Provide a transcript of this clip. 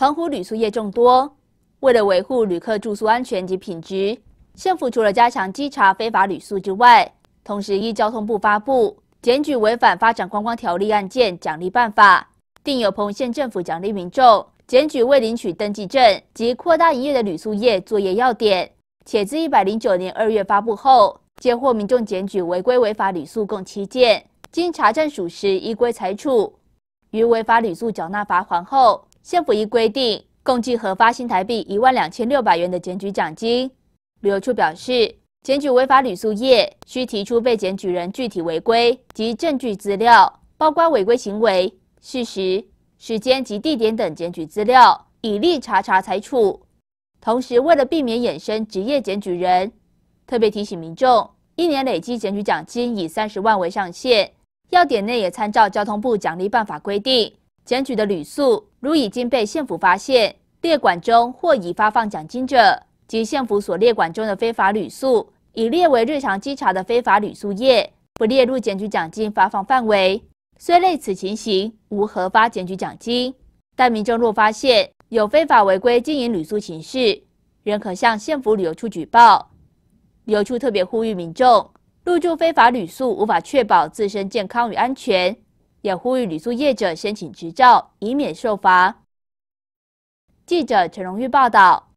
澎湖旅宿业众多，为了维护旅客住宿安全及品质，政府除了加强稽查非法旅宿之外，同时依交通部发布《检举违反发展观光条例案件奖励办法》，定有澎湖县政府奖励民众检举未领取登记证及扩大营业的旅宿业作业要点。且自一百零九年二月发布后，接获民众检举违规违法旅宿共七件，经查证属实，依规裁处，于违法旅宿缴纳罚款后。县府依规定，共计核发新台币一万两千六百元的检举奖金。旅游处表示，检举违法旅宿业需提出被检举人具体违规及证据资料，包括违规行为、事实、时间及地点等检举资料，以立查查裁处。同时，为了避免衍生职业检举人，特别提醒民众，一年累计检举奖金以三十万为上限。要点内也参照交通部奖励办法规定。检举的旅宿如已经被县府发现列管中或已发放奖金者，及县府所列管中的非法旅宿，已列为日常稽查的非法旅宿业，不列入检举奖金发放范围。虽类此情形无核发检举奖金，但民众若发现有非法违规经营旅宿形式，仍可向县府旅游处举报。旅游处特别呼吁民众，入住非法旅宿无法确保自身健康与安全。也呼吁旅宿业者申请执照，以免受罚。记者陈荣玉报道。